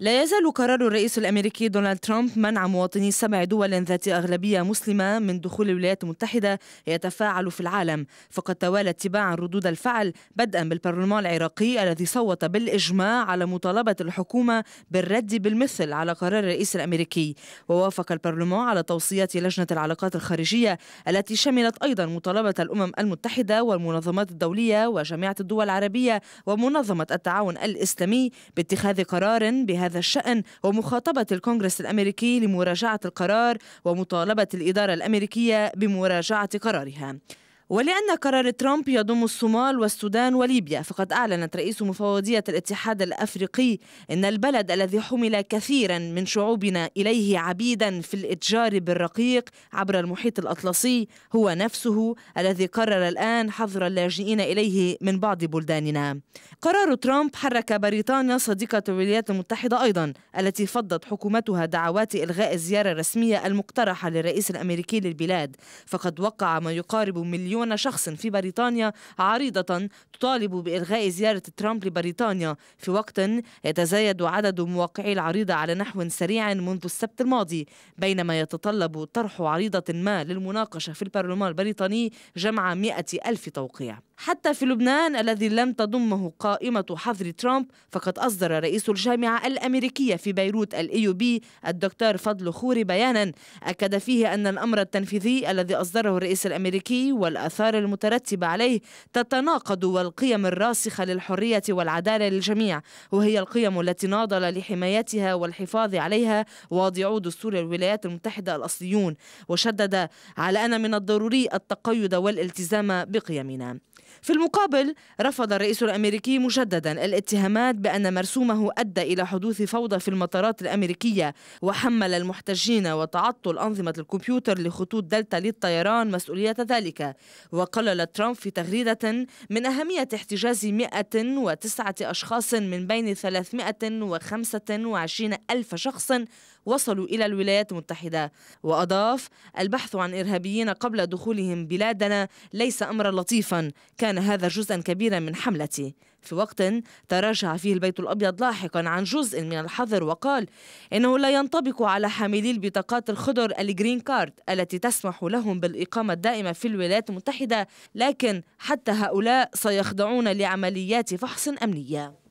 لا يزال قرار الرئيس الامريكي دونالد ترامب منع مواطني سبع دول ذات اغلبيه مسلمه من دخول الولايات المتحده يتفاعل في العالم، فقد توالى اتباعا ردود الفعل بدءا بالبرلمان العراقي الذي صوت بالاجماع على مطالبه الحكومه بالرد بالمثل على قرار الرئيس الامريكي، ووافق البرلمان على توصيات لجنه العلاقات الخارجيه التي شملت ايضا مطالبه الامم المتحده والمنظمات الدوليه وجامعه الدول العربيه ومنظمه التعاون الاسلامي باتخاذ قرار بهذا هذا الشأن ومخاطبة الكونغرس الأمريكي لمراجعة القرار ومطالبة الإدارة الأمريكية بمراجعة قرارها ولأن قرار ترامب يضم الصومال والسودان وليبيا فقد أعلنت رئيس مفوضية الاتحاد الأفريقي أن البلد الذي حمل كثيرا من شعوبنا إليه عبيدا في الإتجار بالرقيق عبر المحيط الأطلسي هو نفسه الذي قرر الآن حظر اللاجئين إليه من بعض بلداننا قرار ترامب حرك بريطانيا صديقة الولايات المتحدة أيضا التي فضت حكومتها دعوات إلغاء الزيارة الرسمية المقترحة للرئيس الأمريكي للبلاد فقد وقع ما يقارب مليون مليون شخص في بريطانيا عريضة تطالب بإلغاء زيارة ترامب لبريطانيا في وقت يتزايد عدد موقعي العريضة على نحو سريع منذ السبت الماضي بينما يتطلب طرح عريضة ما للمناقشة في البرلمان البريطاني جمع مئة ألف توقيع حتى في لبنان الذي لم تضمه قائمة حظر ترامب فقد أصدر رئيس الجامعة الأمريكية في بيروت الإيو بي الدكتور فضل خوري بيانا أكد فيه أن الأمر التنفيذي الذي أصدره الرئيس الأمريكي والأ والآثار المترتبة عليه تتناقض والقيم الراسخة للحرية والعدالة للجميع وهي القيم التي ناضل لحمايتها والحفاظ عليها واضعو دستور الولايات المتحدة الأصليون وشدد على أن من الضروري التقيد والالتزام بقيمنا في المقابل رفض الرئيس الامريكي مجددا الاتهامات بان مرسومه ادى الى حدوث فوضى في المطارات الامريكيه وحمل المحتجين وتعطل انظمه الكمبيوتر لخطوط دلتا للطيران مسؤوليه ذلك وقلل ترامب في تغريدة من أهمية احتجاز 109 أشخاص من بين 325 ألف شخص وصلوا إلى الولايات المتحدة وأضاف البحث عن إرهابيين قبل دخولهم بلادنا ليس أمرا لطيفا كان هذا جزءا كبيرا من حملتي في وقت تراجع فيه البيت الأبيض لاحقا عن جزء من الحظر وقال إنه لا ينطبق على حاملي البطاقات الخضر الجرين كارد التي تسمح لهم بالإقامة الدائمة في الولايات المتحدة لكن حتى هؤلاء سيخضعون لعمليات فحص أمنية